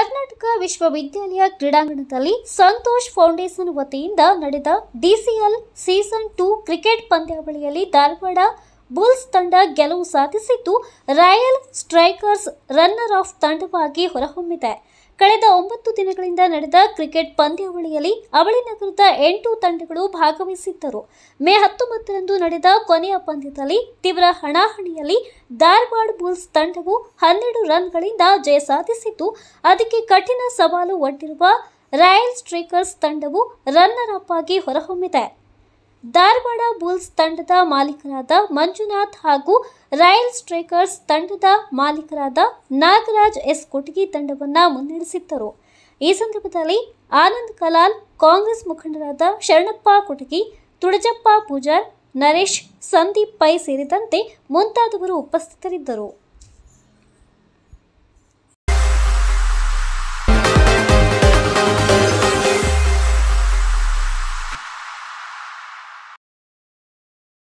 ಕರ್ನಾಟಕ ವಿಶ್ವವಿದ್ಯಾಲಯ ಕ್ರೀಡಾಂಗಣದಲ್ಲಿ ಸಂತೋಷ್ ಫೌಂಡೇಶನ್ ವತಿಯಿಂದ ನಡೆದ ಡಿಸಿಎಲ್ ಸೀಸನ್ ಟೂ ಕ್ರಿಕೆಟ್ ಪಂದ್ಯಾವಳಿಯಲ್ಲಿ ಧಾರವಾಡ ಬುಲ್ಸ್ ತಂಡ ಗೆಲುವು ಸಾಧಿಸಿದ್ದು ರಾಯಲ್ ಸ್ಟ್ರೈಕರ್ಸ್ ರನ್ನರ್ ಆಫ್ ತಂಡವಾಗಿ ಹೊರಹೊಮ್ಮಿದೆ ಕಳೆದ ಒಂಬತ್ತು ದಿನಗಳಿಂದ ನಡೆದ ಕ್ರಿಕೆಟ್ ಪಂದ್ಯಾವಳಿಯಲ್ಲಿ ಅವಳಿ ನಗರದ ಎಂಟು ತಂಡಗಳು ಭಾಗವಹಿಸಿದ್ದರು ಮೇ ಹತ್ತೊಂಬತ್ತರಂದು ನಡೆದ ಕೊನೆಯ ಪಂದ್ಯದಲ್ಲಿ ತೀವ್ರ ಹಣಾಹಣಿಯಲ್ಲಿ ಧಾರವಾಡ ಬುಲ್ಸ್ ತಂಡವು ಹನ್ನೆರಡು ರನ್ಗಳಿಂದ ಜಯ ಸಾಧಿಸಿದ್ದು ಅದಕ್ಕೆ ಕಠಿಣ ಸವಾಲು ಒಡ್ಡಿರುವ ರಾಯಲ್ ಸ್ಟ್ರೀಕರ್ಸ್ ತಂಡವು ರನ್ನರ್ ಅಪ್ ಆಗಿ ಹೊರಹೊಮ್ಮಿದೆ ಧಾರವಾಡ ಬುಲ್ಸ್ ತಂಡದ ಮಾಲೀಕರಾದ ಮಂಜುನಾಥ್ ಹಾಗೂ ರಾಯಲ್ ಸ್ಟ್ರೈಕರ್ಸ್ ತಂಡದ ಮಾಲೀಕರಾದ ನಾಗರಾಜ್ ಎಸ್ ಕೊಟಗಿ ತಂಡವನ್ನು ಮುನ್ನಡೆಸಿದ್ದರು ಈ ಸಂದರ್ಭದಲ್ಲಿ ಆನಂದ್ ಕಲಾಲ್ ಕಾಂಗ್ರೆಸ್ ಮುಖಂಡರಾದ ಶರಣಪ್ಪ ಕೊಟಗಿ ತುಳಜಪ್ಪ ಪೂಜಾರ್ ನರೇಶ್ ಸಂದೀಪ್ ಪೈ ಸೇರಿದಂತೆ ಮುಂತಾದವರು ಉಪಸ್ಥಿತರಿದ್ದರು